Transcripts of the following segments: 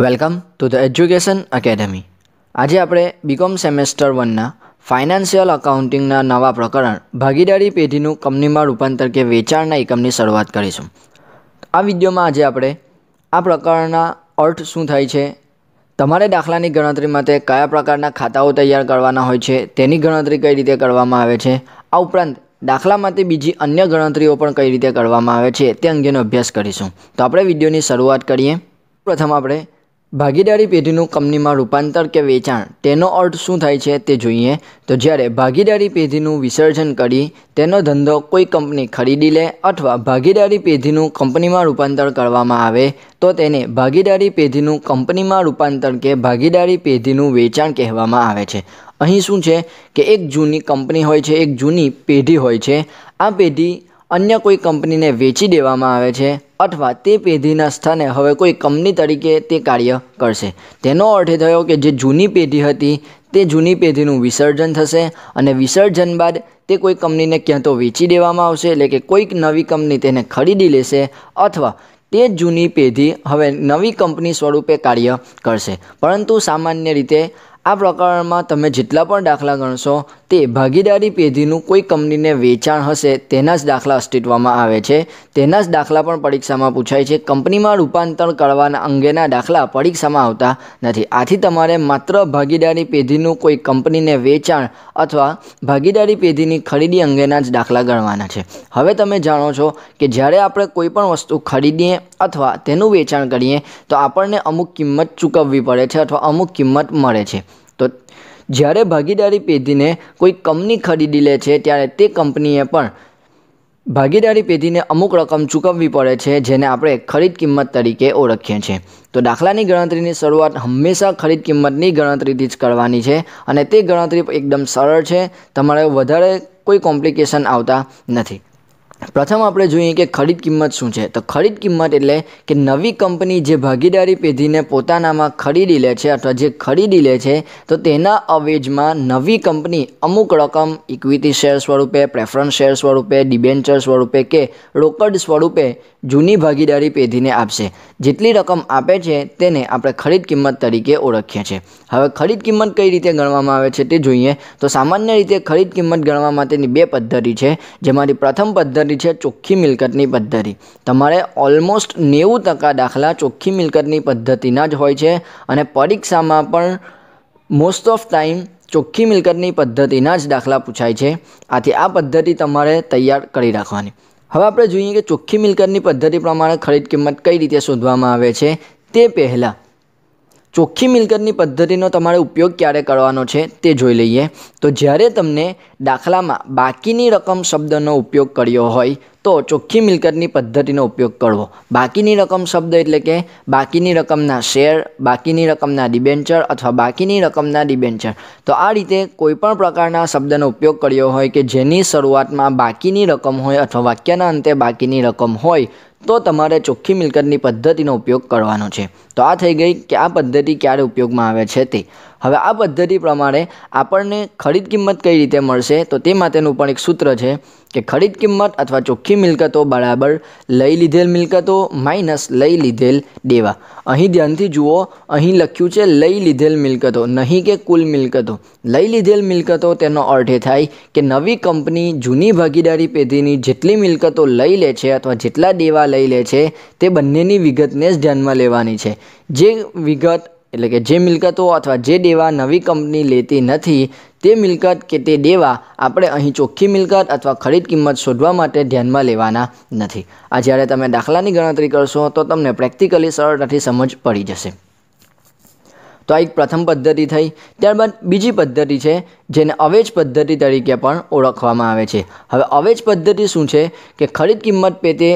welcome to the education academy આજે આપણે BCom semester વનના ફાઇનાન્શિયલ અકાઉન્ટિંગના નવા પ્રકરણ ભાગીદારી પેઢીનું કંપનીમાં રૂપાંતર કે વેચાણના એકમની શરૂઆત કરીશું આ વિડીયોમાં આજે આપણે આ પ્રકારના અર્થ શું થાય છે તમારે દાખલાની ગણતરી માટે કયા પ્રકારના ખાતાઓ તૈયાર કરવાના હોય છે તેની ગણતરી કઈ રીતે કરવામાં આવે છે આ ઉપરાંત દાખલામાંથી બીજી અન્ય ગણતરીઓ પણ કઈ રીતે કરવામાં આવે છે તે અંગેનો અભ્યાસ કરીશું તો આપણે વિડીયોની શરૂઆત કરીએ પ્રથમ આપણે ભાગીદારી પેઢીનું કંપનીમાં રૂપાંતર કે વેચાણ તેનો અર્થ શું થાય છે તે જોઈએ તો જ્યારે ભાગીદારી પેઢીનું વિસર્જન કરી તેનો ધંધો કોઈ કંપની ખરીદી લે અથવા ભાગીદારી પેઢીનું કંપનીમાં રૂપાંતર કરવામાં આવે તો તેને ભાગીદારી પેઢીનું કંપનીમાં રૂપાંતર કે ભાગીદારી પેઢીનું વેચાણ કહેવામાં આવે છે અહીં શું છે કે એક જૂની કંપની હોય છે એક જૂની પેઢી હોય છે આ પેઢી અન્ય કોઈ કંપનીને વેચી દેવામાં આવે છે અથવા તે પેઢીના સ્થાને હવે કોઈ કંપની તરીકે તે કાર્ય કરશે તેનો અર્થ એ થયો કે જે જૂની પેઢી હતી તે જૂની પેઢીનું વિસર્જન થશે અને વિસર્જન બાદ તે કોઈ કંપનીને ક્યાં તો વેચી દેવામાં આવશે એટલે કે કોઈક નવી કંપની તેને ખરીદી લેશે અથવા તે જૂની પેઢી હવે નવી કંપની સ્વરૂપે કાર્ય કરશે પરંતુ સામાન્ય રીતે આ પ્રકરણમાં તમે જેટલા પણ દાખલા ગણશો તે ભાગીદારી પેઢીનું કોઈ કંપનીને વેચાણ હશે તેના જ દાખલા અસ્તિત્વમાં આવે છે તેના જ દાખલા પણ પરીક્ષામાં પૂછાય છે કંપનીમાં રૂપાંતર કરવાના અંગેના દાખલા પરીક્ષામાં આવતા નથી આથી તમારે માત્ર ભાગીદારી પેઢીનું કોઈ કંપનીને વેચાણ અથવા ભાગીદારી પેઢીની ખરીદી અંગેના જ દાખલા ગણવાના છે હવે તમે જાણો છો કે જ્યારે આપણે કોઈ પણ વસ્તુ ખરીદીએ અથવા તેનું વેચાણ કરીએ તો આપણને અમુક કિંમત ચૂકવવી પડે છે અથવા અમુક કિંમત મળે છે તો જ્યારે ભાગીદારી પેઢીને કોઈ કંપની ખરીદી લે છે ત્યારે તે કંપનીએ પણ ભાગીદારી પેઢીને અમુક રકમ ચૂકવવી પડે છે જેને આપણે ખરીદ કિંમત તરીકે ઓળખીએ છીએ તો દાખલાની ગણતરીની શરૂઆત હંમેશા ખરીદ કિંમતની ગણતરીથી જ કરવાની છે અને તે ગણતરી એકદમ સરળ છે તમારે વધારે કોઈ કોમ્પ્લિકેશન આવતા નથી પ્રથમ આપણે જોઈએ કે ખરીદ કિંમત શું છે તો ખરીદ કિંમત એટલે કે નવી કંપની જે ભાગીદારી પેઢીને પોતાનામાં ખરીદી લે છે અથવા જે ખરીદી લે છે તો તેના અવેજમાં નવી કંપની અમુક રકમ ઇક્વિટી શેર સ્વરૂપે પ્રેફરન્સ શેર સ્વરૂપે ડિબેન્ચર સ્વરૂપે કે રોકડ સ્વરૂપે જૂની ભાગીદારી પેઢીને આપશે જેટલી રકમ આપે છે તેને આપણે ખરીદ કિંમત તરીકે ઓળખીએ છીએ હવે ખરીદ કિંમત કઈ રીતે ગણવામાં આવે છે તે જોઈએ તો સામાન્ય રીતે ખરીદ કિંમત ગણવા માટેની બે પદ્ધતિ છે જેમાંથી પ્રથમ પદ્ધતિ પદ્ધતિ છે ચોખ્ખી મિલકતની પદ્ધતિ તમારે ઓલમોસ્ટ નેવું ટકા દાખલા ચોખ્ખી મિલકતની પદ્ધતિના જ હોય છે અને પરીક્ષામાં પણ મોસ્ટ ઓફ ટાઈમ ચોખ્ખી મિલકતની પદ્ધતિના જ દાખલા પૂછાય છે આથી આ પદ્ધતિ તમારે તૈયાર કરી રાખવાની હવે આપણે જોઈએ કે ચોખ્ખી મિલકતની પદ્ધતિ પ્રમાણે ખરીદ કિંમત કઈ રીતે શોધવામાં આવે છે તે પહેલાં ચોખ્ખી મિલકતની પદ્ધતિનો તમારે ઉપયોગ ક્યારે કરવાનો છે તે જોઈ લઈએ તો જ્યારે તમને દાખલામાં બાકીની રકમ શબ્દનો ઉપયોગ કર્યો હોય તો ચોખ્ખી મિલકતની પદ્ધતિનો ઉપયોગ કરવો બાકીની રકમ શબ્દ એટલે કે બાકીની રકમના શેર બાકીની રકમના ડિબેન્ચર અથવા બાકીની રકમના ડિબેન્ચર તો આ રીતે કોઈપણ પ્રકારના શબ્દનો ઉપયોગ કર્યો હોય કે જેની શરૂઆતમાં બાકીની રકમ હોય અથવા વાક્યના અંતે બાકીની રકમ હોય તો તમારે ચોખ્ખી મિલકતની પદ્ધતિનો ઉપયોગ કરવાનો છે તો આ થઈ ગઈ કે આ પદ્ધતિ ક્યારે ઉપયોગમાં આવે છે તે હવે આ પદ્ધતિ પ્રમાણે આપણને ખરીદ કિંમત કઈ રીતે મળશે તો તે માટેનું પણ એક સૂત્ર છે કે ખરીદ કિંમત અથવા ચોખ્ખી મિલકતો બરાબર લઈ લીધેલ મિલકતો માઇનસ લઈ લીધેલ દેવા અહીં ધ્યાનથી જુઓ અહીં લખ્યું છે લઈ લીધેલ મિલકતો નહીં કે કુલ મિલકતો લઈ લીધેલ મિલકતો તેનો અર્થ એ થાય કે નવી કંપની જૂની ભાગીદારી પેઢીની જેટલી મિલકતો લઈ લે છે અથવા જેટલા દેવા લઈ લે છે તે બંનેની વિગતને જ ધ્યાનમાં લેવાની છે જે વિગત એટલે કે જે મિલકતો અથવા જે દેવા નવી કંપની લેતી નથી તે મિલકત કે તે દેવા આપણે અહીં ચોખ્ખી મિલકત અથવા ખરીદ કિંમત શોધવા માટે ધ્યાનમાં લેવાના નથી આ જ્યારે તમે દાખલાની ગણતરી કરશો તો તમને પ્રેક્ટિકલી સરળતાથી સમજ પડી જશે તો આ એક પ્રથમ પદ્ધતિ થઈ ત્યારબાદ બીજી પદ્ધતિ છે જેને અવેજ પદ્ધતિ તરીકે પણ ઓળખવામાં આવે છે હવે અવેજ પદ્ધતિ શું છે કે ખરીદ કિંમત પેટે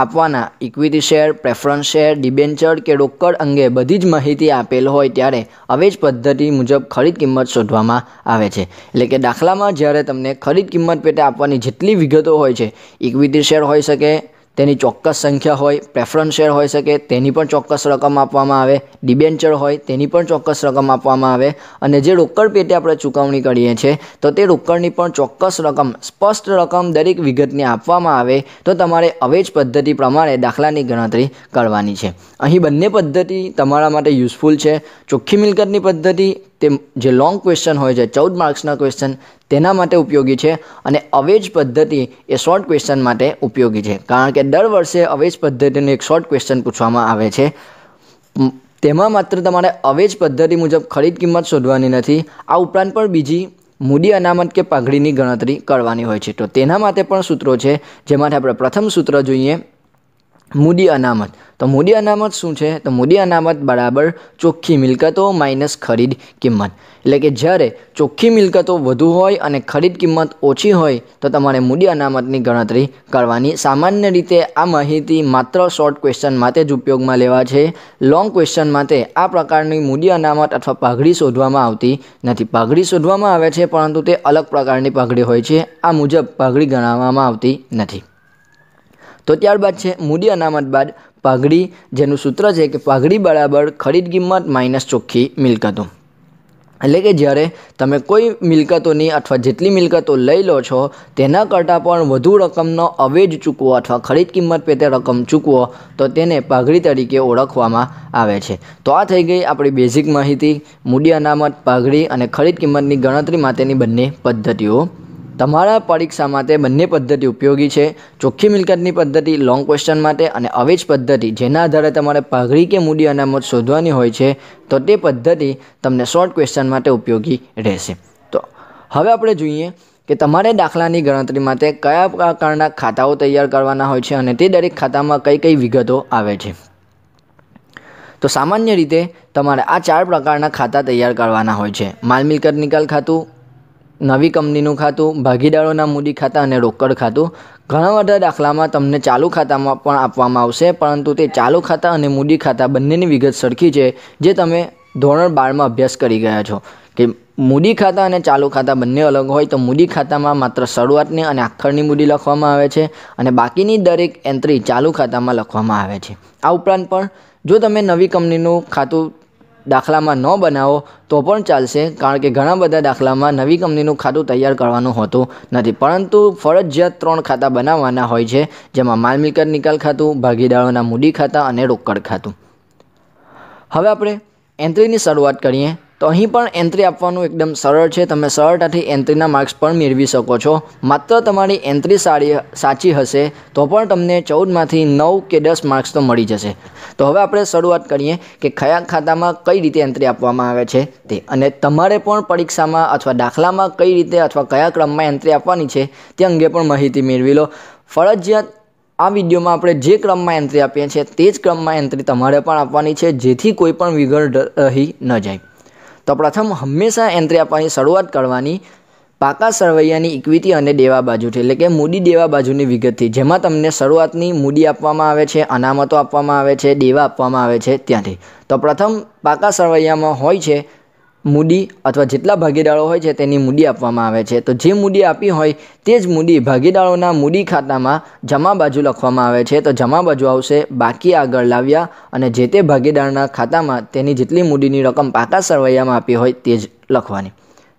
આપવાના equity share preference share debenture કે રોકડ અંગે બધી જ માહિતી આપેલ હોય ત્યારે હવે જ પદ્ધતિ મુજબ ખરીદ કિંમત શોધવામાં આવે છે એટલે કે દાખલામાં જ્યારે તમને ખરીદ કિંમત પેટે આપવાની જેટલી વિગતો હોય છે ઇક્વિટી શેર હોઈ શકે તેની ચોક્કસ સંખ્યા હોય પ્રેફરન્સ શેર હોઈ શકે તેની પણ ચોક્કસ રકમ આપવામાં આવે ડિબેન્ચર હોય તેની પણ ચોક્કસ રકમ આપવામાં આવે અને જે રોકડ પેટે આપણે ચૂકવણી કરીએ છીએ તો તે રોકડની પણ ચોક્કસ રકમ સ્પષ્ટ રકમ દરેક વિગતને આપવામાં આવે તો તમારે અવેજ પદ્ધતિ પ્રમાણે દાખલાની ગણતરી કરવાની છે અહીં બંને પદ્ધતિ તમારા માટે યુઝફુલ છે ચોખ્ખી મિલકતની પદ્ધતિ તે જે લોંગ ક્વેશ્ચન હોય છે ચૌદ માર્ક્સના ક્વેશ્ચન તેના માટે ઉપયોગી છે અને અવેજ પદ્ધતિ એ શોર્ટ ક્વેશ્ચન માટે ઉપયોગી છે કારણ કે દર વર્ષે અવેજ પદ્ધતિનું એક શોર્ટ ક્વેશ્ચન પૂછવામાં આવે છે તેમાં માત્ર તમારે અવેજ પદ્ધતિ મુજબ ખરીદ કિંમત શોધવાની નથી આ ઉપરાંત પણ બીજી મૂડી અનામત કે પાઘડીની ગણતરી કરવાની હોય છે તો તેના માટે પણ સૂત્રો છે જેમાંથી આપણે પ્રથમ સૂત્ર જોઈએ મૂડી અનામત તો મૂડી અનામત શું છે તો મૂડી અનામત બરાબર ચોખ્ખી મિલકતો માઇનસ ખરીદ કિંમત એટલે કે જ્યારે ચોખ્ખી મિલકતો વધુ હોય અને ખરીદ કિંમત ઓછી હોય તો તમારે મૂડી અનામતની ગણતરી કરવાની સામાન્ય રીતે આ માહિતી માત્ર શોર્ટ ક્વેશ્ચન માટે જ ઉપયોગમાં લેવા છે લોંગ ક્વેશ્ચન માટે આ પ્રકારની મૂડી અનામત અથવા પાઘડી શોધવામાં આવતી નથી પાઘડી શોધવામાં આવે છે પરંતુ તે અલગ પ્રકારની પાઘડી હોય છે આ મુજબ પાઘડી ગણાવવામાં આવતી નથી તો ત્યારબાદ છે મૂડી અનામત બાદ પાઘડી જેનું સૂત્ર છે કે પાઘડી બરાબર ખરીદ કિંમત માઇનસ ચોખ્ખી મિલકતો એટલે કે જ્યારે તમે કોઈ મિલકતોની અથવા જેટલી મિલકતો લઈ લો છો તેના કરતાં પણ વધુ રકમનો અવેજ ચૂકવો અથવા ખરીદ કિંમત પે તે રકમ ચૂકવો તો તેને પાઘડી તરીકે ઓળખવામાં આવે છે તો આ થઈ ગઈ આપણી બેઝિક માહિતી મૂડી અનામત પાઘડી અને ખરીદ કિંમતની ગણતરી માટેની બંને પદ્ધતિઓ તમારા પરીક્ષા માટે બંને પદ્ધતિ ઉપયોગી છે ચોખ્ખી મિલકતની પદ્ધતિ લોંગ ક્વેશ્ચન માટે અને અવેજ પદ્ધતિ જેના આધારે તમારે પાઘડી કે મૂડી અનામત શોધવાની હોય છે તો તે પદ્ધતિ તમને શોર્ટ ક્વેશ્ચન માટે ઉપયોગી રહેશે તો હવે આપણે જોઈએ કે તમારે દાખલાની ગણતરી માટે કયા પ્રકારના ખાતાઓ તૈયાર કરવાના હોય છે અને તે દરેક ખાતામાં કઈ કઈ વિગતો આવે છે તો સામાન્ય રીતે તમારે આ ચાર પ્રકારના ખાતા તૈયાર કરવાના હોય છે માલ મિલકત નિકાલ ખાતું નવી કંપનીનું ખાતું ભાગીદારોના મૂડી ખાતા અને રોકડ ખાતું ઘણા બધા દાખલામાં તમને ચાલુ ખાતામાં પણ આપવામાં આવશે પરંતુ તે ચાલુ ખાતા અને મૂડી ખાતા બંનેની વિગત સરખી છે જે તમે ધોરણ બારમાં અભ્યાસ કરી ગયા છો કે મૂડી ખાતા અને ચાલુ ખાતા બંને અલગ હોય તો મૂડી ખાતામાં માત્ર શરૂઆતની અને આખરની મૂડી લખવામાં આવે છે અને બાકીની દરેક એન્ટ્રી ચાલુ ખાતામાં લખવામાં આવે છે આ ઉપરાંત પણ જો તમે નવી કંપનીનું ખાતું દાખલામાં ન બનાવો તો પણ ચાલશે કારણ કે ઘણા બધા દાખલામાં નવી કંપનીનું ખાતું તૈયાર કરવાનું હોતું નથી પરંતુ ફરજિયાત ત્રણ ખાતા બનાવવાના હોય છે જેમાં માલ મિલકત નિકાલ ખાતું ભાગીદારોના મૂડી ખાતા અને રોકડ ખાતું હવે આપણે એન્ટ્રીની શરૂઆત કરીએ તો અહીં પણ એન્ટ્રી આપવાનું એકદમ સરળ છે તમે સરળતાથી એન્ટ્રીના માર્ક્સ પણ મેળવી શકો છો માત્ર તમારી એન્ટ્રી સારી સાચી હશે તો પણ તમને ચૌદમાંથી નવ કે દસ માર્ક્સ તો મળી જશે તો હવે આપણે શરૂઆત કરીએ કે કયા ખાતામાં કઈ રીતે એન્ટ્રી આપવામાં આવે છે તે અને તમારે પણ પરીક્ષામાં અથવા દાખલામાં કઈ રીતે અથવા કયા ક્રમમાં એન્ટ્રી આપવાની છે તે અંગે પણ માહિતી મેળવી લો ફરજિયાત આ વિડીયોમાં આપણે જે ક્રમમાં એન્ટ્રી આપીએ છીએ તે જ ક્રમમાં એન્ટ્રી તમારે પણ આપવાની છે જેથી કોઈ પણ વિઘળ રહી ન જાય તો પ્રથમ હંમેશા એન્ટ્રી આપવાની શરૂઆત કરવાની પાકા સરવૈયાની ઇક્વિટી અને દેવા બાજુથી એટલે કે મૂડી દેવા બાજુની વિગતથી જેમાં તમને શરૂઆતની મૂડી આપવામાં આવે છે અનામતો આપવામાં આવે છે દેવા આપવામાં આવે છે ત્યાંથી તો પ્રથમ પાકા સરવૈયામાં હોય છે મૂડી અથવા જેટલા ભાગીદારો હોય છે તેની મૂડી આપવામાં આવે છે તો જે મૂડી આપી હોય તે જ મૂડી ભાગીદારોના મૂડી ખાતામાં જમા બાજુ લખવામાં આવે છે તો જમા બાજુ આવશે બાકી આગળ લાવ્યા અને જે તે ભાગીદારના ખાતામાં તેની જેટલી મૂડીની રકમ પાકા સરવૈયામાં આપી હોય તે જ લખવાની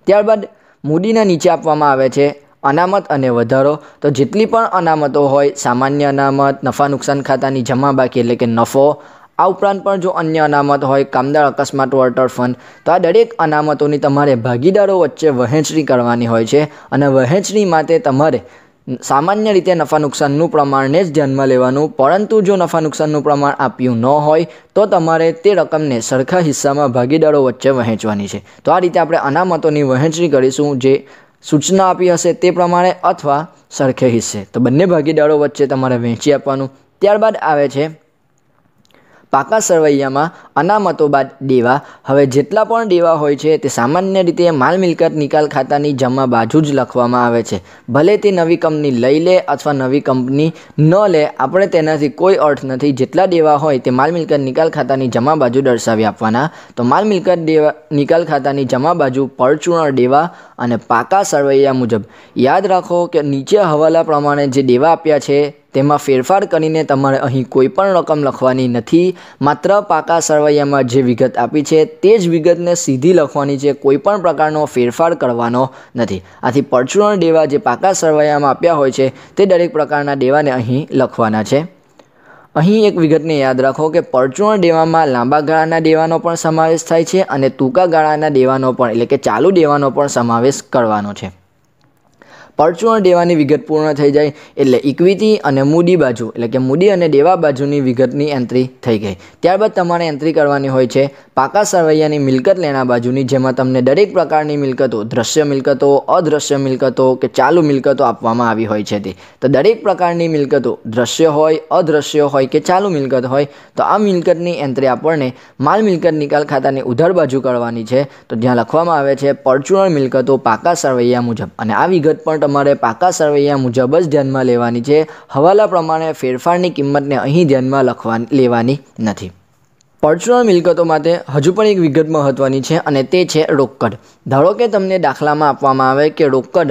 ત્યારબાદ મૂડીના નીચે આપવામાં આવે છે અનામત અને વધારો તો જેટલી પણ અનામતો હોય સામાન્ય અનામત નફા નુકસાન ખાતાની જમા બાકી એટલે કે નફો આ ઉપરાંત પણ જો અન્ય અનામત હોય કામદાર અકસ્માત વળતર ફંડ તો આ દરેક અનામતોની તમારે ભાગીદારો વચ્ચે વહેંચણી કરવાની હોય છે અને વહેંચણી માટે તમારે સામાન્ય રીતે નફા નુકસાનનું પ્રમાણને જ ધ્યાનમાં લેવાનું પરંતુ જો નફા નુકસાનનું પ્રમાણ આપ્યું ન હોય તો તમારે તે રકમને સરખા હિસ્સામાં ભાગીદારો વચ્ચે વહેંચવાની છે તો આ રીતે આપણે અનામતોની વહેંચણી કરીશું જે સૂચના આપી હશે તે પ્રમાણે અથવા સરખે હિસ્સે તો બંને ભાગીદારો વચ્ચે તમારે વહેંચી આપવાનું ત્યારબાદ આવે છે પાકા સરવૈયામાં અનામતો બાદ દેવા હવે જેટલા પણ દેવા હોય છે તે સામાન્ય રીતે માલ મિલકત નિકાલ ખાતાની જમા બાજુ જ લખવામાં આવે છે ભલે તે નવી કંપની લઈ લે અથવા નવી કંપની ન લે આપણે તેનાથી કોઈ અર્થ નથી જેટલા દેવા હોય તે માલ મિલકત નિકાલ ખાતાની જમા બાજુ દર્શાવી આપવાના તો માલ મિલકત દેવા નિકાલ ખાતાની જમા બાજુ પરચૂર્ણ દેવા અને પાકા સરવૈયા મુજબ યાદ રાખો કે નીચે હવાલા પ્રમાણે જે દેવા આપ્યા છે તેમાં ફેરફાર કરીને તમારે અહીં કોઈપણ રકમ લખવાની નથી માત્ર પાકા સરવૈયામાં જે વિગત આપી છે તે જ વિગતને સીધી લખવાની છે કોઈપણ પ્રકારનો ફેરફાર કરવાનો નથી આથી પરચુરણ દેવા જે પાકા સરવૈયામાં આપ્યા હોય છે તે દરેક પ્રકારના દેવાને અહીં લખવાના છે અહીં એક વિગતને યાદ રાખો કે પરચુરણ દેવામાં લાંબા ગાળાના દેવાનો પણ સમાવેશ થાય છે અને ટૂંકા ગાળાના દેવાનો પણ એટલે કે ચાલુ દેવાનો પણ સમાવેશ કરવાનો છે પરચુરણ દેવાની વિગત પૂર્ણ થઈ જાય એટલે ઇક્વિટી અને મૂડી બાજુ એટલે કે મૂડી અને દેવા બાજુની વિગતની એન્ટ્રી થઈ ગઈ ત્યારબાદ તમારે એન્ટ્રી કરવાની હોય છે પાકા સરવૈયાની મિલકત લેણા બાજુની જેમાં તમને દરેક પ્રકારની મિલકતો દ્રશ્ય મિલકતો અદ્રશ્ય મિલકતો કે ચાલુ મિલકતો આપવામાં આવી હોય છે તે તો દરેક પ્રકારની મિલકતો દ્રશ્ય હોય અદ્રશ્ય હોય કે ચાલુ મિલકત હોય તો આ મિલકતની એન્ટ્રી આપણને માલ મિલકત નિકાલ ખાતાની ઉધર બાજુ કરવાની છે તો જ્યાં લખવામાં આવે છે પરચુરણ મિલકતો પાકા સરવૈયા મુજબ અને આ વિગત પણ તમારે પાકા સરવૈયા મુજબ જ ધ્યાનમાં લેવાની છે હવાલા પ્રમાણે ફેરફારની કિંમતને અહીં ધ્યાનમાં લખવા લેવાની નથી પર્સનલ મિલકતો માટે હજુ પણ એક વિગત મહત્ત્વની છે અને તે છે રોકડ ધારો કે તમને દાખલામાં આપવામાં આવે કે રોકડ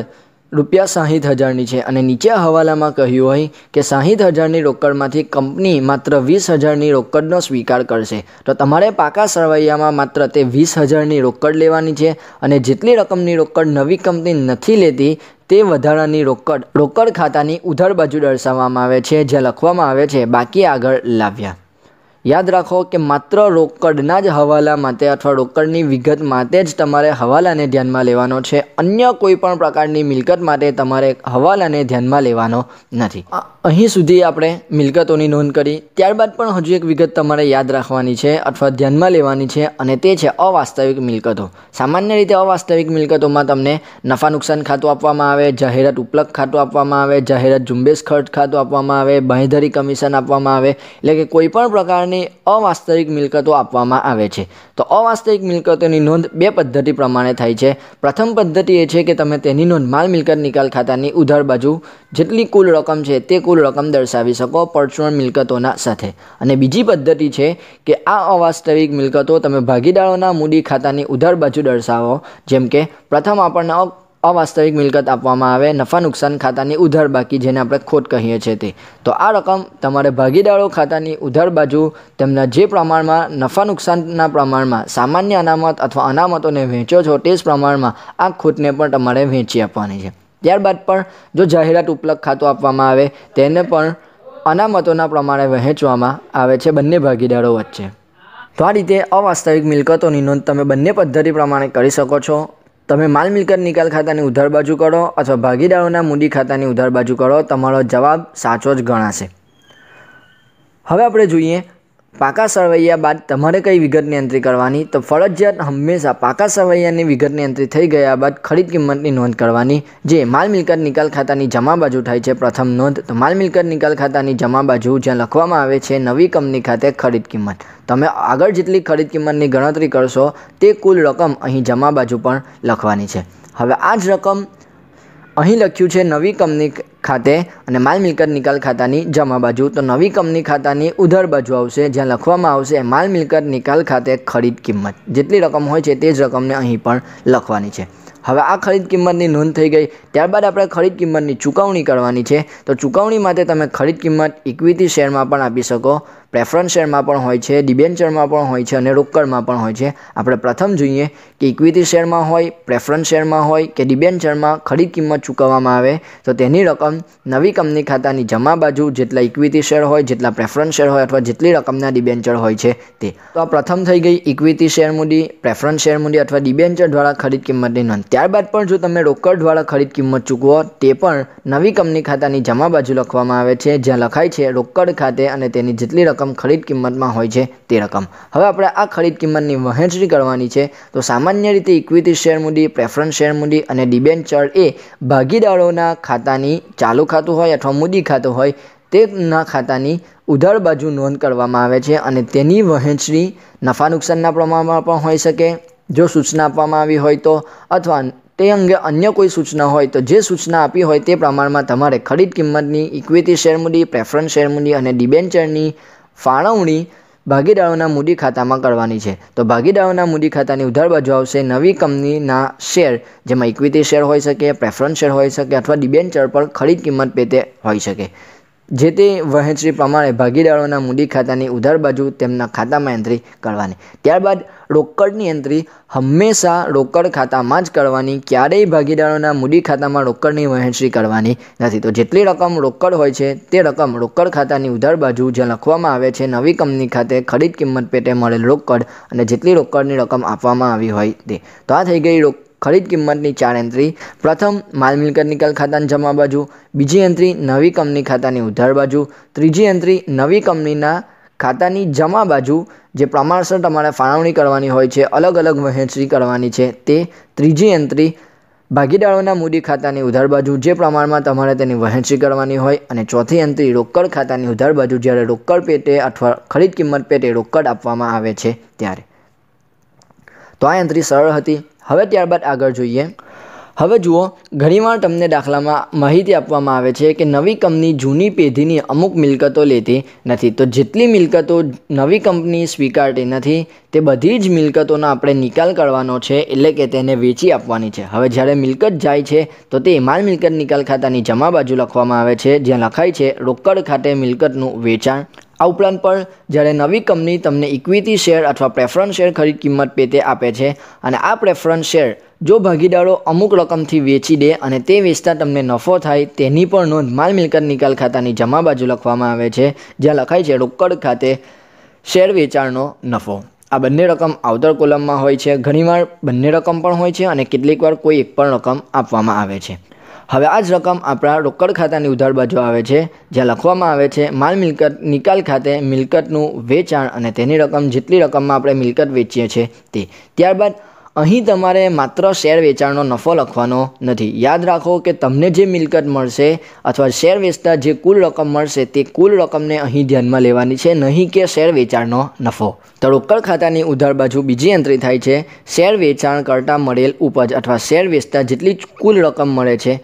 રૂપિયા સાહીઠ હજારની છે અને નીચે હવાલામાં કહ્યું હોય કે સાહીઠ હજારની રોકડમાંથી કંપની માત્ર વીસ હજારની રોકડનો સ્વીકાર કરશે તો તમારે પાકા સરવૈયામાં માત્ર તે વીસ હજારની રોકડ લેવાની છે અને જેટલી રકમની રોકડ નવી કંપની નથી લેતી તે વધારાની રોકડ રોકડ ખાતાની ઉધર બાજુ દર્શાવવામાં આવે છે જે લખવામાં આવે છે બાકી આગળ લાવ્યા યાદ રાખો કે માત્ર રોકડના જ હવાલા માટે અથવા રોકડની વિગત માટે જ તમારે હવાલાને ધ્યાનમાં લેવાનો છે અન્ય કોઈ પણ પ્રકારની મિલકત માટે તમારે હવાલાને ધ્યાનમાં લેવાનો નથી અહીં સુધી આપણે મિલકતોની નોંધ કરી ત્યારબાદ પણ હજુ એક વિગત તમારે યાદ રાખવાની છે અથવા ધ્યાનમાં લેવાની છે અને તે છે અવાસ્તવિક મિલકતો સામાન્ય રીતે અવાસ્તવિક મિલકતોમાં તમને નફા નુકસાન ખાતું આપવામાં આવે જાહેરાત ઉપલબ્ધ ખાતું આપવામાં આવે જાહેરાત ઝુંબેશ ખર્ચ ખાતું આપવામાં આવે બાંયધરી કમિશન આપવામાં આવે એટલે કે કોઈપણ પ્રકારની આપણને અવાસ્તવિક મિલકતો આપવામાં આવે છે તો અવાસ્તવિક મિલકતોની નોંધ બે પદ્ધતિ પ્રમાણે થાય છે પ્રથમ પદ્ધતિ એ છે કે તમે તેની નોંધ માલ મિલકત નિકાલ ખાતાની ઉધાર બાજુ જેટલી કુલ રકમ છે તે કુલ રકમ દર્શાવી શકો પરચુરણ મિલકતોના સાથે અને બીજી પદ્ધતિ છે કે આ અવાસ્તવિક મિલકતો તમે ભાગીદારોના મૂડી ખાતાની ઉધાર બાજુ દર્શાવો જેમ કે પ્રથમ આપણને અવાસ્તવિક મિલકત આપવામાં આવે નફા નુકસાન ખાતાની ઉધાર બાકી જેને આપણે ખોટ કહીએ છીએ તે તો આ રકમ તમારે ભાગીદારો ખાતાની ઉધાર બાજુ તેમના જે પ્રમાણમાં નફા નુકસાનના પ્રમાણમાં સામાન્ય અનામત અથવા અનામતોને વહેંચો છો તે જ પ્રમાણમાં આ ખોટને પણ તમારે વહેંચી આપવાની છે ત્યારબાદ પણ જો જાહેરાત ઉપલબ્ધ ખાતું આપવામાં આવે તેને પણ અનામતોના પ્રમાણે વહેંચવામાં આવે છે બંને ભાગીદારો વચ્ચે તો આ રીતે અવાસ્તવિક મિલકતોની નોંધ તમે બંને પદ્ધતિ પ્રમાણે કરી શકો છો તમે માલ મિલકત નિકાલ ખાતાની ઉધાર બાજુ કરો અથવા ભાગીદારોના મૂડી ખાતાની ઉધાર બાજુ કરો તમારો જવાબ સાચો જ ગણાશે હવે આપણે જોઈએ પાકા સરવૈયા બાદ તમારે કઈ વિગતની એન્ટ્રી કરવાની તો ફરજિયાત હંમેશા પાકા સરવૈયાની વિગતની એન્ટ્રી થઈ ગયા બાદ ખરીદ કિંમતની નોંધ કરવાની જે માલ મિલકત નિકાલ ખાતાની જમા બાજુ થાય છે પ્રથમ નોંધ તો માલ મિલકત નિકાલ ખાતાની જમા બાજુ જ્યાં લખવામાં આવે છે નવી કંપની ખાતે ખરીદ કિંમત તમે આગળ જેટલી ખરીદ કિંમતની ગણતરી કરશો તે કુલ રકમ અહીં જમા બાજુ પણ લખવાની છે હવે આ જ રકમ અહીં લખ્યું છે નવી કંપની ખાતે અને માલ મિલકત નિકાલ ખાતાની જમા બાજુ તો નવી કંપની ખાતાની ઉધર બાજુ આવશે જ્યાં લખવામાં આવશે માલ મિલકત નિકાલ ખાતે ખરીદ કિંમત જેટલી રકમ હોય છે તે જ રકમને અહીં પણ લખવાની છે હવે આ ખરીદ કિંમતની નોંધ થઈ ગઈ ત્યારબાદ આપણે ખરીદ કિંમતની ચૂકવણી કરવાની છે તો ચૂકવણી માટે તમે ખરીદ કિંમત ઇક્વિટી શેરમાં પણ આપી શકો પ્રેફરન્સ શેરમાં પણ હોય છે ડિબેન્ચરમાં પણ હોય છે અને રોકડમાં પણ હોય છે આપણે પ્રથમ જોઈએ કે ઇક્વિટી શેરમાં હોય પ્રેફરન્સ શેરમાં હોય કે ડિબેન્ચરમાં ખરીદ કિંમત ચૂકવવામાં આવે તો તેની રકમ નવી કંપની ખાતાની જમા બાજુ જેટલા ઇક્વિટી શેર હોય જેટલા પ્રેફરન્સ શેર હોય અથવા જેટલી રકમના ડિબેન્ચર હોય છે તે તો આ પ્રથમ થઈ ગઈ ઇક્વિટી શેર મૂડી પ્રેફરન્સ શેર મૂડી અથવા ડિબેન્ચર દ્વારા ખરીદ કિંમતની નોંધ ત્યારબાદ પણ જો તમે રોકડ દ્વારા ખરીદ કિંમત ચૂકવો તે પણ નવી કંપની ખાતાની જમા બાજુ લખવામાં આવે છે જ્યાં લખાય છે રોકડ ખાતે અને તેની જેટલી રકમ રકમ ખરીદ કિંમતમાં હોય છે તે રકમ હવે આપણે આ ખરીદ કિંમતની વહેંચણી કરવાની છે તો સામાન્ય રીતે ઇક્વિટી શેર મૂડી પ્રેફરન્સ શેર મૂડી અને ડિબેન્ચર એ ભાગીદારોના ખાતાની ચાલુ ખાતું હોય અથવા મૂડી ખાતું હોય તેના ખાતાની ઉધાર બાજુ નોંધ કરવામાં આવે છે અને તેની વહેંચણી નફા નુકસાનના પ્રમાણમાં પણ હોઈ શકે જો સૂચના આપવામાં આવી હોય તો અથવા તે અંગે અન્ય કોઈ સૂચના હોય તો જે સૂચના આપી હોય તે પ્રમાણમાં તમારે ખરીદ કિંમતની ઇક્વિટી શેર મૂડી પ્રેફરન્સ શેર મૂડી અને ડિબેન્ચરની ફાળવણી ભાગીદારોના મૂડી ખાતામાં કરવાની છે તો ભાગીદારોના મૂડી ખાતાની ઉધાર બાજુ આવશે નવી કંપનીના શેર જેમાં ઇક્વિટી શેર હોઈ શકે પ્રેફરન્સ શેર હોઈ શકે અથવા ડિબેન્ચર પર ખરીદ કિંમત પેતે હોઈ શકે જે તે વહેંચણી પ્રમાણે ભાગીદારોના મૂડી ખાતાની ઉધાર બાજુ તેમના ખાતામાં એન્ટ્રી કરવાની ત્યારબાદ રોકડની એન્ટ્રી હંમેશા રોકડ ખાતામાં જ કરવાની ક્યારેય ભાગીદારોના મૂડી ખાતામાં રોકડની વહેંચણી કરવાની નથી તો જેટલી રકમ રોકડ હોય છે તે રકમ રોકડ ખાતાની ઉધાર બાજુ જ્યાં લખવામાં આવે છે નવી કંપની ખાતે ખરીદ કિંમત પેટે મળેલ રોકડ અને જેટલી રોકડની રકમ આપવામાં આવી હોય તે તો આ થઈ ગઈ રોક ખરીદ કિંમતની ચાર એન્ટ્રી પ્રથમ માલ મિલકત નિકાલ ખાતાની જમા બાજુ બીજી એન્ટ્રી નવી કંપની ખાતાની ઉધાર બાજુ ત્રીજી એન્ટ્રી નવી કંપનીના ખાતાની જમા બાજુ જે પ્રમાણસર તમારે ફાળવણી કરવાની હોય છે અલગ અલગ વહેંચણી કરવાની છે તે ત્રીજી એન્ટ્રી ભાગીદારોના મૂડી ખાતાની ઉધાર બાજુ જે પ્રમાણમાં તમારે તેની વહેંચણી કરવાની હોય અને ચોથી એન્ટ્રી રોકડ ખાતાની ઉધાર બાજુ જ્યારે રોકડ પેટે અથવા ખરીદ કિંમત પેટે રોકડ આપવામાં આવે છે ત્યારે તો આ એન્ટ્રી સરળ હતી હવે ત્યારબાદ આગળ જોઈએ હવે જુઓ ઘણીવાર તમને દાખલામાં માહિતી આપવામાં આવે છે કે નવી કંપની જૂની પેઢીની અમુક મિલકતો લેતી નથી તો જેટલી મિલકતો નવી કંપની સ્વીકારતી નથી તે બધી જ મિલકતોનો આપણે નિકાલ કરવાનો છે એટલે કે તેને વેચી આપવાની છે હવે જ્યારે મિલકત જાય છે તો તે માલ મિલકત નિકાલ ખાતાની જમા બાજુ લખવામાં આવે છે જ્યાં લખાય છે રોકડ ખાતે મિલકતનું વેચાણ આ ઉપરાંત પણ જ્યારે નવી કંપની તમને ઇક્વિટી શેર અથવા પ્રેફરન્સ શેર ખરીદ કિંમત પેતે આપે છે અને આ પ્રેફરન્સ શેર જો ભાગીદારો અમુક રકમથી વેચી દે અને તે વેચતા તમને નફો થાય તેની પણ નોંધ માલ મિલકત નિકાલ ખાતાની જમા બાજુ લખવામાં આવે છે જ્યાં લખાય છે રોકડ ખાતે શેર વેચાણનો નફો આ બંને રકમ આવતર કોલમમાં હોય છે ઘણીવાર બંને રકમ પણ હોય છે અને કેટલીકવાર કોઈ એક પણ રકમ આપવામાં આવે છે હવે આ જ રકમ આપણા રોકડ ખાતાની ઉધાર બાજુ આવે છે જ્યાં લખવામાં આવે છે માલ મિલકત નિકાલ ખાતે મિલકતનું વેચાણ અને તેની રકમ જેટલી રકમમાં આપણે મિલકત વેચીએ છીએ તે ત્યારબાદ અહીં તમારે માત્ર શેર વેચાણનો નફો લખવાનો નથી યાદ રાખો કે તમને જે મિલકત મળશે અથવા શેર વેચતા જે કુલ રકમ મળશે તે કુલ રકમને અહીં ધ્યાનમાં લેવાની છે નહીં કે શેર વેચાણનો નફો તો રોકડ ખાતાની ઉધાર બાજુ બીજી એન્ટ્રી થાય છે શેર વેચાણ કરતાં મળેલ ઉપજ અથવા શેર વેચતા જેટલી કુલ રકમ મળે છે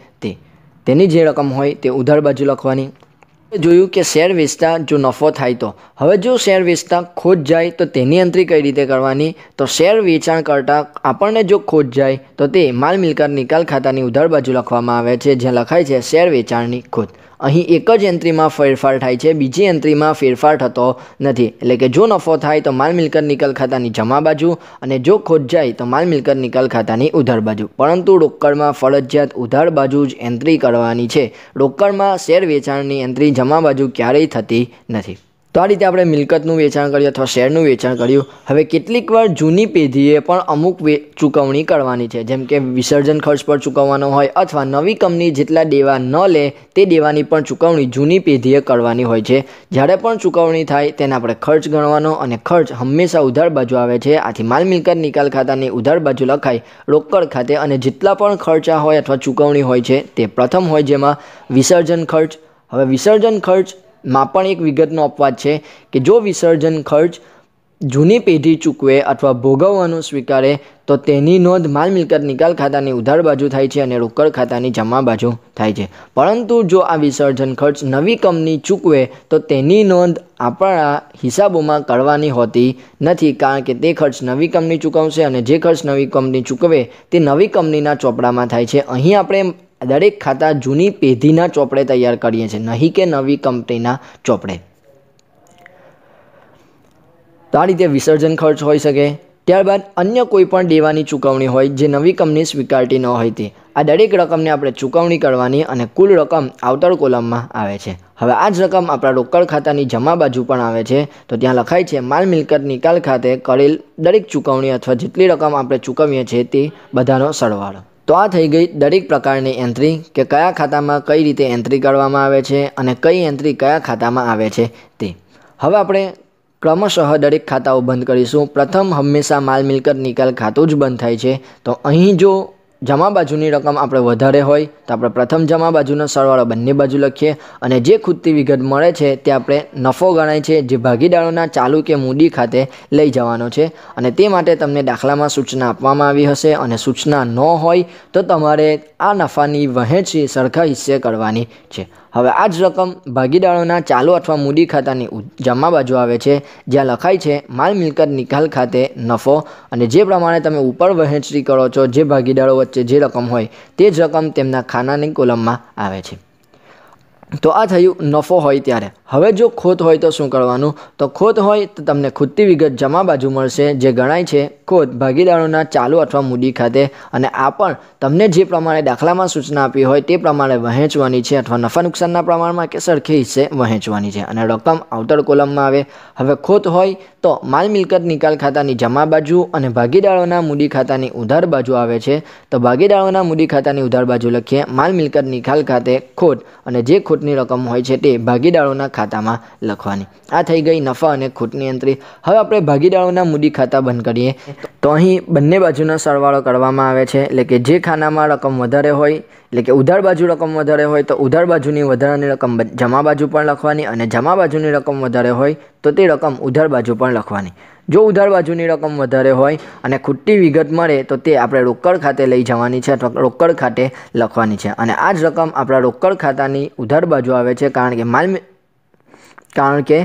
તેની જે રકમ હોય તે ઉધાર બાજુ લખવાની જોયું કે શેર વેચતા જો નફો થાય તો હવે જો શેર વેચતા ખોટ જાય તો તેની અંતરી કઈ રીતે કરવાની તો શેર વેચાણ કરતાં આપણને જો ખોટ જાય તો તે માલ મિલકત નિકાલ ખાતાની ઉધાર બાજુ લખવામાં આવે છે જ્યાં લખાય છે શેર વેચાણની ખોટ અહીં એક જ એન્ટ્રીમાં ફેરફાર થાય છે બીજી એન્ટ્રીમાં ફેરફાર થતો નથી એટલે કે જો નફો થાય તો માલ મિલકત નિકલ ખાતાની જમા બાજુ અને જો ખોટ જાય તો માલ મિલકત નિકલ ખાતાની ઉધાર બાજુ પરંતુ રોકડમાં ફરજિયાત ઉધાર બાજુ જ એન્ટ્રી કરવાની છે રોકડમાં શેર વેચાણની એન્ટ્રી જમા બાજુ ક્યારેય થતી નથી તો આ રીતે આપણે મિલકતનું વેચાણ કર્યું અથવા શેરનું વેચાણ કર્યું હવે કેટલીક વાર જૂની પેઢીએ પણ અમુક ચૂકવણી કરવાની છે જેમ કે વિસર્જન ખર્ચ પર ચૂકવવાનો હોય અથવા નવી કંપની જેટલા દેવા ન લે તે દેવાની પણ ચૂકવણી જૂની પેઢીએ કરવાની હોય છે જ્યારે પણ ચૂકવણી થાય તેને આપણે ખર્ચ ગણવાનો અને ખર્ચ હંમેશા ઉધાર બાજુ આવે છે આથી માલ મિલકત નિકાલ ખાતાની ઉધાર બાજુ લખાય રોકડ ખાતે અને જેટલા પણ ખર્ચા હોય અથવા ચૂકવણી હોય છે તે પ્રથમ હોય જેમાં વિસર્જન ખર્ચ હવે વિસર્જન ખર્ચ માં પણ એક વિગતનો અપવાદ છે કે જો વિસર્જન ખર્ચ જૂની પેઢી ચૂકવે અથવા ભોગવવાનું સ્વીકારે તો તેની નોંધ માલ મિલકત નિકાલ ખાતાની ઉધાર બાજુ થાય છે અને રોકડ ખાતાની જમા બાજુ થાય છે પરંતુ જો આ વિસર્જન ખર્ચ નવી કંપની ચૂકવે તો તેની નોંધ આપણા હિસાબોમાં કરવાની હોતી નથી કારણ કે તે ખર્ચ નવી કંપની ચૂકવશે અને જે ખર્ચ નવી કંપની ચૂકવે તે નવી કંપનીના ચોપડામાં થાય છે અહીં આપણે દરેક ખાતા જૂની પેઢીના ચોપડે તૈયાર કરીએ છીએ નહીં કે નવી કંપનીના ચોપડે તો આ રીતે વિસર્જન ખર્ચ હોઈ શકે ત્યારબાદ અન્ય કોઈ પણ દેવાની ચૂકવણી હોય જે નવી કંપની સ્વીકારતી ન હોય તે આ દરેક રકમને આપણે ચૂકવણી કરવાની અને કુલ રકમ આવતર કોલમમાં આવે છે હવે આ જ રકમ આપણા રોકડ ખાતાની જમા બાજુ પણ આવે છે તો ત્યાં લખાય છે માલ મિલકત નિકાલ ખાતે કરેલ દરેક ચૂકવણી અથવા જેટલી રકમ આપણે ચૂકવીએ છીએ તે બધાનો સરવાળો તો આ થઈ ગઈ દરેક પ્રકારની એન્ટ્રી કે કયા ખાતામાં કઈ રીતે એન્ટ્રી કરવામાં આવે છે અને કઈ એન્ટ્રી કયા ખાતામાં આવે છે તે હવે આપણે ક્રમશઃ દરેક ખાતાઓ બંધ કરીશું પ્રથમ હંમેશા માલ મિલકત નિકાલ ખાતું જ બંધ થાય છે તો અહીં જો જમા બાજુની રકમ આપણે વધારે હોય તો આપણે પ્રથમ જમા બાજુનો સરવાળો બંને બાજુ લખીએ અને જે ખૂટતી વિગત મળે છે તે આપણે નફો ગણાય છે જે ભાગીદારોના ચાલુ કે મૂડી ખાતે લઈ જવાનો છે અને તે માટે તમને દાખલામાં સૂચના આપવામાં આવી હશે અને સૂચના ન હોય તો તમારે આ નફાની વહેંચી સરખા હિસ્સે કરવાની છે હવે આ જ રકમ ભાગીદારોના ચાલુ અથવા મૂડી ખાતાની જમા બાજુ આવે છે જ્યાં લખાય છે માલ મિલકત નિકાલ ખાતે નફો અને જે પ્રમાણે તમે ઉપર વહેંચણી કરો છો જે ભાગીદારો વચ્ચે જે રકમ હોય તે જ રકમ તેમના ખાનાની કોલમમાં આવે છે તો આ થયું નફો હોય ત્યારે હવે જો ખોત હોય તો શું કરવાનું તો ખોત હોય તો તમને ખુદતી વિગત જમા બાજુ મળશે જે ગણાય છે ખોત ભાગીદારોના ચાલુ અથવા મૂડી ખાતે અને આ પણ તમને જે પ્રમાણે દાખલામાં સૂચના આપી હોય તે પ્રમાણે વહેંચવાની છે અથવા નફા નુકસાનના પ્રમાણમાં કે સરખી હિસ્સે વહેંચવાની છે અને રકમ આવતર કોલમમાં આવે હવે ખોત હોય તો માલ મિલકત નિકાલ ખાતાની જમા બાજુ અને ભાગીદારોના મૂડી ખાતાની ઉધાર બાજુ આવે છે તો ભાગીદારોના મૂડી ખાતાની ઉધાર બાજુ લખીએ માલ મિલકત નિકાલ ખાતે ખોટ અને જે ખોટની રકમ હોય છે તે ભાગીદારોના ખાતામાં લખવાની આ થઈ ગઈ નફા અને ખૂટની એન્ટ્રી હવે આપણે ભાગીદારોના મૂડી ખાતા બંધ કરીએ તો અહીં બંને બાજુનો સરવાળો કરવામાં આવે છે એટલે કે જે ખાનામાં રકમ વધારે હોય એટલે કે ઉધાર બાજુ રકમ વધારે હોય તો ઉધાર બાજુની વધારાની રકમ જમા બાજુ પણ લખવાની અને જમા બાજુની રકમ વધારે હોય તો તે રકમ ઉધાર બાજુ પણ લખવાની જો ઉધાર બાજુની રકમ વધારે હોય અને ખૂટતી વિગત મળે તો તે આપણે રોકડ ખાતે લઈ જવાની છે અથવા રોકડ ખાતે લખવાની છે અને આ જ રકમ આપણા રોકડ ખાતાની ઉધાર બાજુ આવે છે કારણ કે માલ કારણ કે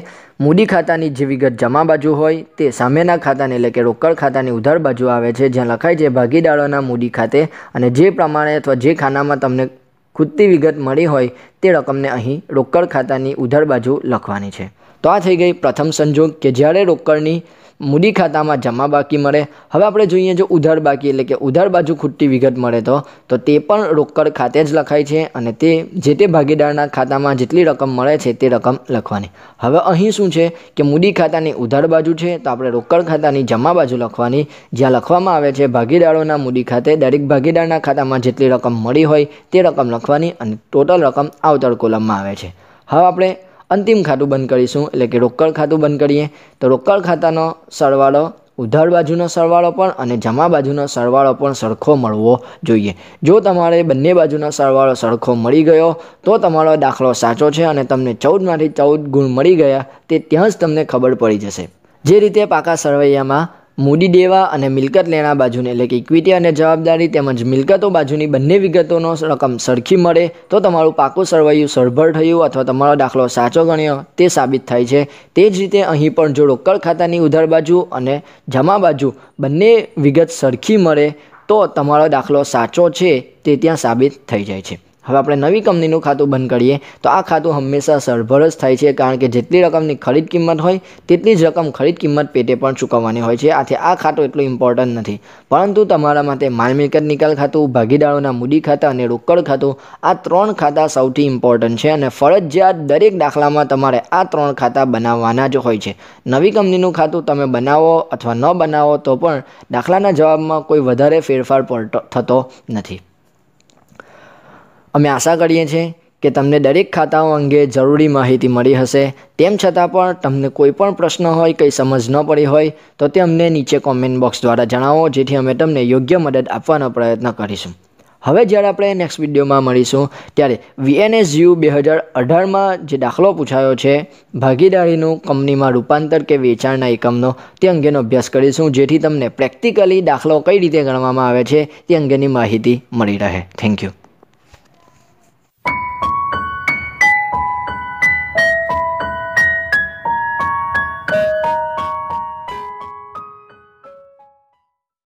મૂડી ખાતાની જે વિગત જમા બાજુ હોય તે સામેના ખાતાની એટલે કે રોકડ ખાતાની ઉધાર બાજુ આવે છે જ્યાં લખાય છે ભાગીદારોના મૂડી ખાતે અને જે પ્રમાણે અથવા જે ખાનામાં તમને ખૂદતી વિગત મળી હોય તે રકમને અહીં રોકડ ખાતાની ઉધાર બાજુ લખવાની છે તો આ થઈ ગઈ પ્રથમ સંજોગ કે જ્યારે રોકડની મૂડી ખાતામાં જમા બાકી મળે હવે આપણે જોઈએ જો ઉધાર બાકી એટલે કે ઉધાર બાજુ ખૂટતી વિગત મળે તો તો તે પણ રોકડ ખાતે જ લખાય છે અને તે જે તે ભાગીદારના ખાતામાં જેટલી રકમ મળે છે તે રકમ લખવાની હવે અહીં શું છે કે મૂડી ખાતાની ઉધાર બાજુ છે તો આપણે રોકડ ખાતાની જમા બાજુ લખવાની જ્યાં લખવામાં આવે છે ભાગીદારોના મૂડી ખાતે દરેક ભાગીદારના ખાતામાં જેટલી રકમ મળી હોય તે રકમ લખવાની અને ટોટલ રકમ આવતર કોલમમાં આવે છે હવે આપણે અંતિમ ખાતું બંધ કરીશું એટલે કે રોકડ ખાતું બંધ કરીએ તો રોકડ ખાતાનો સરવાળો ઉધાર બાજુનો સરવાળો પણ અને જમા બાજુનો સરવાળો પણ સરખો મળવો જોઈએ જો તમારે બંને બાજુનો સરવાળો સરખો મળી ગયો તો તમારો દાખલો સાચો છે અને તમને ચૌદમાંથી ચૌદ ગુણ મળી ગયા તે ત્યાં જ તમને ખબર પડી જશે જે રીતે પાકા સરવૈયામાં મૂડી દેવા અને મિલકત લેણા બાજુની એટલે કે ઇક્વિટી અને જવાબદારી તેમજ મિલકતો બાજુની બંને વિગતોનો રકમ સરખી મળે તો તમારું પાકું સરવાયું સરભર થયું અથવા તમારો દાખલો સાચો ગણ્યો તે સાબિત થાય છે તે જ રીતે અહીં પણ જો રોકડ ખાતાની ઉધાર બાજુ અને જમા બાજુ બંને વિગત સરખી મળે તો તમારો દાખલો સાચો છે તે ત્યાં સાબિત થઈ જાય છે હવે આપણે નવી કંપનીનું ખાતું બંધ કરીએ તો આ ખાતું હંમેશા સરભરસ થાય છે કારણ કે જેટલી રકમની ખરીદ કિંમત હોય તેટલી જ રકમ ખરીદ કિંમત પેટે પણ ચૂકવવાની હોય છે આથી આ ખાતું એટલું ઇમ્પોર્ટન્ટ નથી પરંતુ તમારા માટે માલ મિલકત નિકાલ ખાતું ભાગીદારોના મૂડી ખાતા અને રોકડ ખાતું આ ત્રણ ખાતા સૌથી ઇમ્પોર્ટન્ટ છે અને ફરજિયાત દરેક દાખલામાં તમારે આ ત્રણ ખાતા બનાવવાના જ હોય છે નવી કંપનીનું ખાતું તમે બનાવો અથવા ન બનાવો તો પણ દાખલાના જવાબમાં કોઈ વધારે ફેરફાર પડતો થતો નથી અમે આશા કરીએ છીએ કે તમને દરેક ખાતાઓ અંગે જરૂરી માહિતી મળી હશે તેમ છતાં પણ તમને કોઈ પણ પ્રશ્ન હોય કંઈ સમજ ન પડી હોય તો તે અમને નીચે કોમેન્ટ બોક્સ દ્વારા જણાવો જેથી અમે તમને યોગ્ય મદદ આપવાનો પ્રયત્ન કરીશું હવે જ્યારે આપણે નેક્સ્ટ વિડીયોમાં મળીશું ત્યારે વીએનએસયુ બે હજાર અઢારમાં જે દાખલો પૂછાયો છે ભાગીદારીનું કંપનીમાં રૂપાંતર કે વેચાણના એકમનો તે અંગેનો અભ્યાસ કરીશું જેથી તમને પ્રેક્ટિકલી દાખલો કઈ રીતે ગણવામાં આવે છે તે અંગેની માહિતી મળી રહે થેન્ક યુ